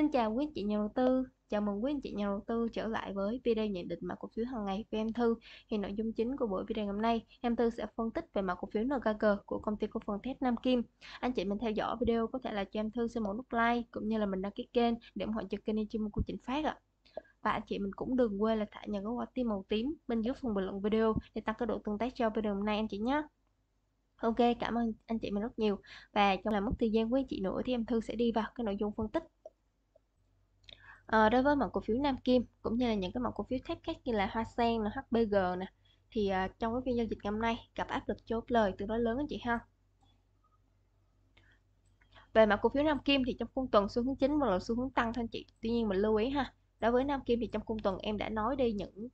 Xin chào quý anh chị nhà đầu tư, chào mừng quý anh chị nhà đầu tư trở lại với video nhận định mã cổ phiếu hàng ngày của em Thư. Thì nội dung chính của buổi video ngày hôm nay, em Thư sẽ phân tích về mã cổ phiếu NKG của công ty cổ phần thép Nam Kim. Anh chị mình theo dõi video có thể là cho em Thư xin một nút like cũng như là mình đăng ký kênh để ủng hộ cho kênh YouTube của Chính Phát ạ. và anh chị mình cũng đừng quên là thả những cái quả tim màu tím bên dưới phần bình luận video để tăng cái độ tương tác cho video hôm nay anh chị nhé ok cảm ơn anh chị mình rất nhiều và trong làm mất thời gian quý anh chị nữa thì em thư sẽ đi vào cái nội dung phân tích à, đối với mẫu cổ phiếu Nam Kim cũng như là những cái mẫu cổ phiếu thép khác như là Hoa Sen, là HBG nè thì à, trong cái phiên giao dịch ngày hôm nay gặp áp lực chốt lời tương đối lớn anh chị ha về mặt cổ phiếu Nam Kim thì trong khung tuần xu hướng chính và là xu hướng tăng thôi anh chị tuy nhiên mình lưu ý ha đối với Nam Kim thì trong khung tuần em đã nói đi những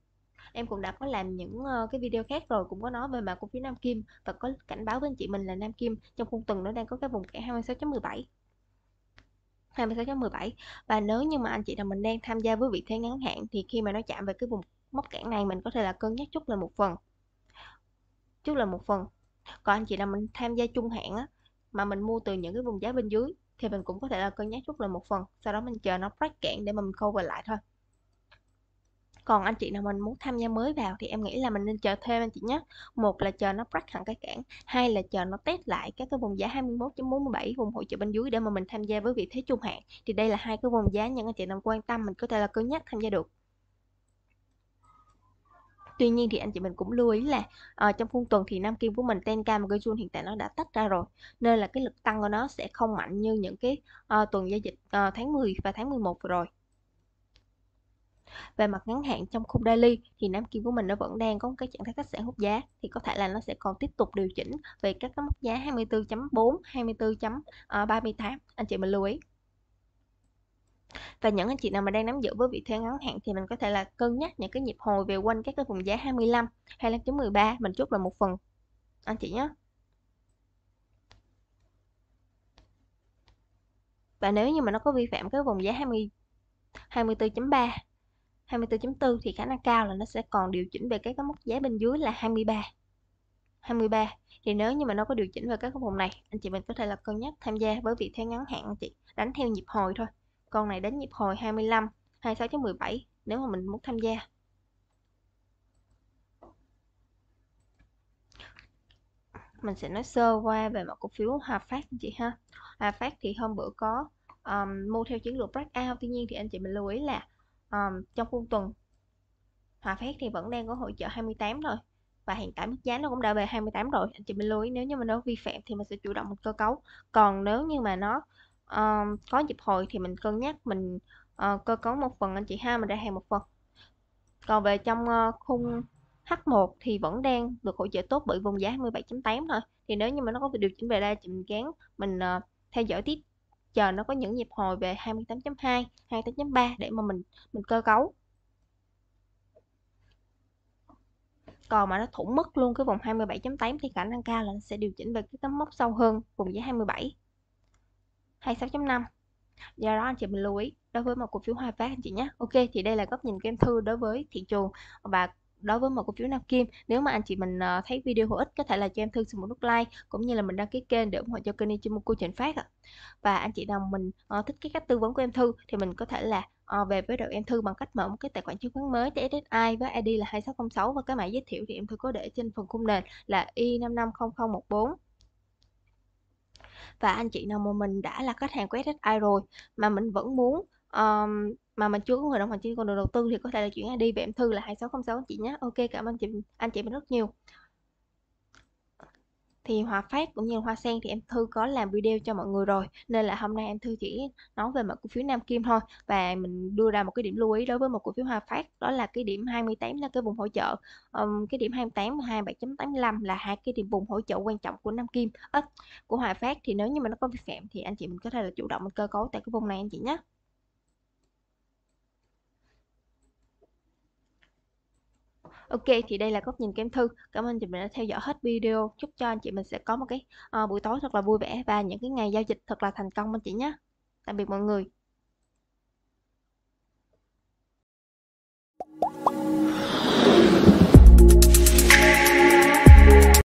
em cũng đã có làm những uh, cái video khác rồi cũng có nói về mặt cổ phiếu Nam Kim và có cảnh báo với anh chị mình là Nam Kim trong khung tuần nó đang có cái vùng cản 26.17 26 tháng 17 và nếu như mà anh chị là mình đang tham gia với vị thế ngắn hạn thì khi mà nó chạm về cái vùng mốc cản này mình có thể là cân nhắc chút là một phần chút là một phần còn anh chị là mình tham gia trung hạn á mà mình mua từ những cái vùng giá bên dưới thì mình cũng có thể là cân nhắc chút là một phần sau đó mình chờ nó break cạn để mà mình cover lại thôi còn anh chị nào mình muốn tham gia mới vào thì em nghĩ là mình nên chờ thêm anh chị nhé một là chờ nó break hẳn cái cản hai là chờ nó test lại các cái vùng giá 21.47 vùng hỗ trợ bên dưới để mà mình tham gia với vị thế trung hạn thì đây là hai cái vùng giá những anh chị nào quan tâm mình có thể là cân nhắc tham gia được tuy nhiên thì anh chị mình cũng lưu ý là uh, trong khung tuần thì nam kim của mình tenka và gojun hiện tại nó đã tách ra rồi nên là cái lực tăng của nó sẽ không mạnh như những cái uh, tuần giao dịch uh, tháng 10 và tháng 11 vừa rồi về mặt ngắn hạn trong khung daily thì Nam Kim của mình nó vẫn đang có một cái trạng thái khách sạn hút giá thì có thể là nó sẽ còn tiếp tục điều chỉnh về các cái mức giá 24.4, 24.38 ờ, anh chị mình lưu ý và những anh chị nào mà đang nắm giữ với vị thế ngắn hạn thì mình có thể là cân nhắc những cái nhịp hồi về quanh các cái vùng giá 25, 25.13 mình chốt là một phần anh chị nhé và nếu như mà nó có vi phạm cái vùng giá 20 24.3 24.4 thì khả năng cao là nó sẽ còn điều chỉnh về cái, cái mốc giá bên dưới là 23 23 thì nếu như mà nó có điều chỉnh về các cái vùng này anh chị mình có thể là cân nhắc tham gia với việc theo ngắn hạn anh chị đánh theo nhịp hồi thôi con này đến nhịp hồi 25 26.17 nếu mà mình muốn tham gia mình sẽ nói sơ qua về một cổ phiếu Hòa Phát anh chị ha Hòa Phát thì hôm bữa có um, mua theo chiến lược breakout tuy nhiên thì anh chị mình lưu ý là um, trong khuôn tuần Hòa Phát thì vẫn đang có hỗ trợ 28 rồi và hiện tại mức giá nó cũng đã về 28 rồi anh chị mình lưu ý nếu như mà nó vi phạm thì mình sẽ chủ động một cơ cấu còn nếu như mà nó um, có dịp hồi thì mình cân nhắc mình uh, cơ cấu một phần anh chị ha mình ra hàng một phần còn về trong uh, khung H1 thì vẫn đang được hỗ trợ tốt bởi vùng giá 27.8 thôi thì nếu như mà nó có việc điều chỉnh về đây thì mình gán mình uh, theo dõi tiếp chờ nó có những nhịp hồi về 28.2 28.3 để mà mình mình cơ cấu còn mà nó thủng mất luôn cái vùng 27.8 thì khả năng cao là nó sẽ điều chỉnh về cái tấm mốc sâu hơn vùng giá 27 26.5 do đó anh chị mình lưu ý đối với một cổ phiếu hoa Phát anh chị nhé Ok thì đây là góc nhìn của Thư đối với thị trường và đối với một cổ phiếu Nam Kim nếu mà anh chị mình ờ, thấy video hữu ích có thể là cho em thư xin một nút like cũng như là mình đăng ký kênh để ủng hộ cho kênh Ichimoku Trịnh Phát ạ và anh chị nào mình ờ, thích cái cách tư vấn của em Thư thì mình có thể là ờ, về với đội em Thư bằng cách mở một cái tài khoản chứng khoán mới TSSI với ID là 2606 và cái mã giới thiệu thì em Thư có để trên phần khung nền là Y550014 và anh chị nào mà mình đã là khách hàng của SSI rồi mà mình vẫn muốn um, mà mình chưa có hội đồng hành chính con đầu tư thì có thể là chuyển đi về em thư là 2606 anh chị nhé Ok cảm ơn chị anh chị mình rất nhiều thì hòa phát cũng như hoa sen thì em thư có làm video cho mọi người rồi nên là hôm nay em thư chỉ nói về một cổ phiếu nam kim thôi và mình đưa ra một cái điểm lưu ý đối với một cổ phiếu hòa phát đó là cái điểm 28 là cái vùng hỗ trợ um, cái điểm 28 27.85 là hai cái điểm vùng hỗ trợ quan trọng của nam kim à, của hòa phát thì nếu như mà nó có vi phạm thì anh chị mình có thể là chủ động mình cơ cấu tại cái vùng này anh chị nhé Ok thì đây là góc nhìn kem thư Cảm ơn chị mình đã theo dõi hết video Chúc cho anh chị mình sẽ có một cái uh, buổi tối thật là vui vẻ Và những cái ngày giao dịch thật là thành công anh chị nhé Tạm biệt mọi người